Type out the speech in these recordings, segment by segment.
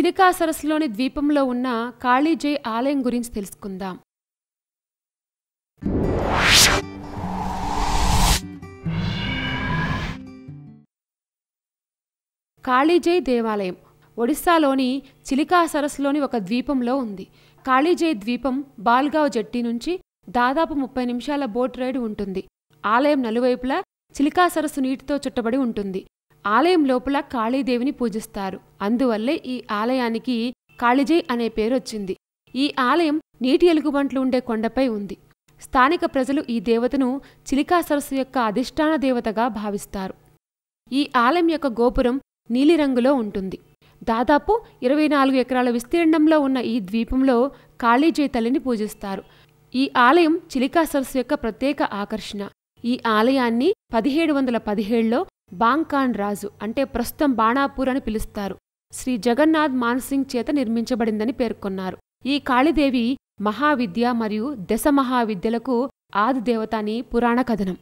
చిలికా సరస్సులోని ద్వీపంలో ఉన్న కాళీజై ఆలయం గురించి తెలుసుకుందాం కాళీజై దేవాలయం ఒడిస్సాలోని చిలికా సరస్సులోని ఒక ద్వీపంలో ఉంది కాళీజై ద్వీపం బాల్గావ్ జట్టి నుంచి దాదాపు ముప్పై నిమిషాల బోట్ రైడ్ ఉంటుంది ఆలయం నలువైపులా చిలికా సరస్సు నీటితో చుట్టబడి ఉంటుంది ఆలయం లోపల కాళీదేవిని పూజిస్తారు అందువల్లే ఈ ఆలయానికి కాళిజై అనే పేరు వచ్చింది ఈ ఆలయం నీటి ఎలుగుబంట్లు ఉండే కొండపై ఉంది స్థానిక ప్రజలు ఈ దేవతను చిలికా సరస్సు యొక్క అధిష్టాన దేవతగా భావిస్తారు ఈ ఆలయం యొక్క గోపురం నీలిరంగులో ఉంటుంది దాదాపు ఇరవై నాలుగు ఎకరాల విస్తీర్ణంలో ఉన్న ఈ ద్వీపంలో కాళీజై తల్లిని పూజిస్తారు ఈ ఆలయం చిలికా సరస్సు యొక్క ప్రత్యేక ఆకర్షణ ఈ ఆలయాన్ని పదిహేడు వందల పదిహేడులో బాంకాన్ రాజు అంటే ప్రస్తుతం బాణాపూర్ అని పిలుస్తారు శ్రీ జగన్నాథ్ మాన్సింగ్ చేత నిర్మించబడిందని పేర్కొన్నారు ఈ కాళిదేవి మహావిద్య మరియు దశ మహావిద్యలకు ఆదిదేవత అని పురాణ కథనం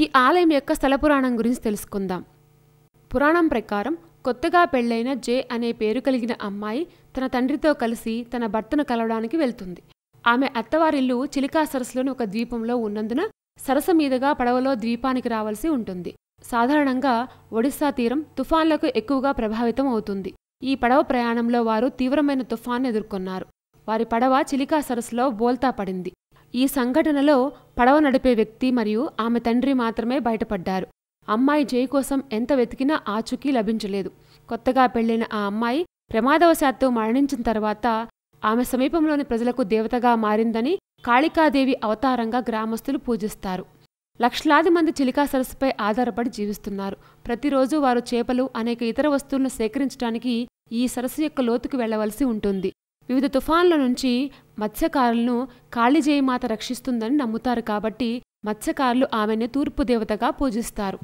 ఈ ఆలయం యొక్క స్థలపురాణం గురించి తెలుసుకుందాం పురాణం ప్రకారం కొత్తగా పెళ్లైన జే అనే పేరు కలిగిన అమ్మాయి తన తండ్రితో కలిసి తన భర్తను కలవడానికి వెళ్తుంది ఆమె అత్తవారిల్లు చిలికా సరస్సులోని ఒక ద్వీపంలో ఉన్నందున సరస్సు మీదుగా పడవలో ద్వీపానికి రావాల్సి ఉంటుంది సాధారణంగా ఒడిస్సా తీరం తుఫాన్లకు ఎక్కువగా ప్రభావితం అవుతుంది ఈ పడవ ప్రయాణంలో వారు తీవ్రమైన తుఫాన్ ఎదుర్కొన్నారు వారి పడవ చిలికా సరస్సులో బోల్తా పడింది ఈ సంఘటనలో పడవ నడిపే వ్యక్తి మరియు ఆమె తండ్రి మాత్రమే బయటపడ్డారు అమ్మాయి జై కోసం ఎంత వెతికినా ఆచూకీ లభించలేదు కొత్తగా పెళ్లిన ఆ అమ్మాయి ప్రమాదవశాత్తు మరణించిన తర్వాత ఆమె సమీపంలోని ప్రజలకు దేవతగా మారిందని కాళికాదేవి అవతారంగా గ్రామస్తులు పూజిస్తారు లక్షలాది మంది చిలికా సరస్సుపై ఆధారపడి జీవిస్తున్నారు ప్రతిరోజు వారు చేపలు అనేక ఇతర వస్తువులను సేకరించడానికి ఈ సరస్సు యొక్క లోతుకు వెళ్లవలసి ఉంటుంది వివిధ తుఫాన్ల నుంచి మత్స్యకారులను మాత రక్షిస్తుందని నమ్ముతారు కాబట్టి మత్స్యకారులు ఆమెను తూర్పు దేవతగా పూజిస్తారు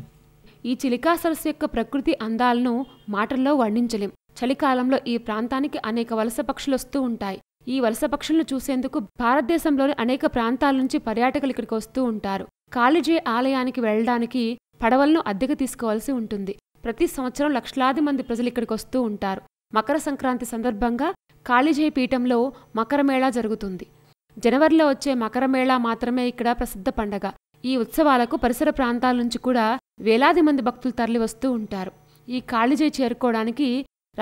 ఈ చిలికా సరస్సు యొక్క ప్రకృతి అందాలను మాటల్లో వర్ణించలేం చలికాలంలో ఈ ప్రాంతానికి అనేక వలస పక్షులు వస్తూ ఉంటాయి ఈ వలస పక్షులను చూసేందుకు భారతదేశంలోని అనేక ప్రాంతాల నుంచి పర్యాటకులు ఇక్కడికి వస్తూ ఉంటారు కాళిజీ ఆలయానికి వెళ్ళడానికి పడవలను అద్దెకు తీసుకోవాల్సి ఉంటుంది ప్రతి సంవత్సరం లక్షలాది మంది ప్రజలు ఇక్కడికి వస్తూ ఉంటారు మకర సంక్రాంతి సందర్భంగా కాళీజీ పీఠంలో మకరమేళా జరుగుతుంది జనవరిలో వచ్చే మకరమేళా మాత్రమే ఇక్కడ ప్రసిద్ధ పండగ ఈ ఉత్సవాలకు పరిసర ప్రాంతాల నుంచి కూడా వేలాది మంది భక్తులు తరలివస్తూ ఉంటారు ఈ కాళీజీ చేరుకోవడానికి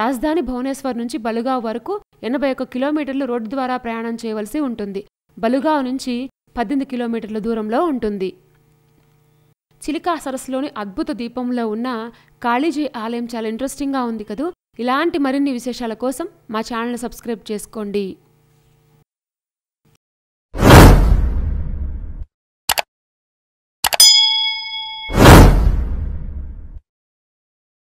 రాజధాని భువనేశ్వర్ నుంచి బలుగావ్ వరకు ఎనభై ఒక్క కిలోమీటర్లు రోడ్డు ద్వారా ప్రయాణం చేయవలసి ఉంటుంది బలుగావ్ నుంచి పద్దెనిమిది కిలోమీటర్ల దూరంలో ఉంటుంది చిలికా సరస్సులోని అద్భుత దీపంలో ఉన్న కాళీజీ ఆలయం చాలా ఇంట్రెస్టింగ్గా ఉంది కదూ ఇలాంటి మరిన్ని విశేషాల కోసం మా ఛానల్ని సబ్స్క్రైబ్ చేసుకోండి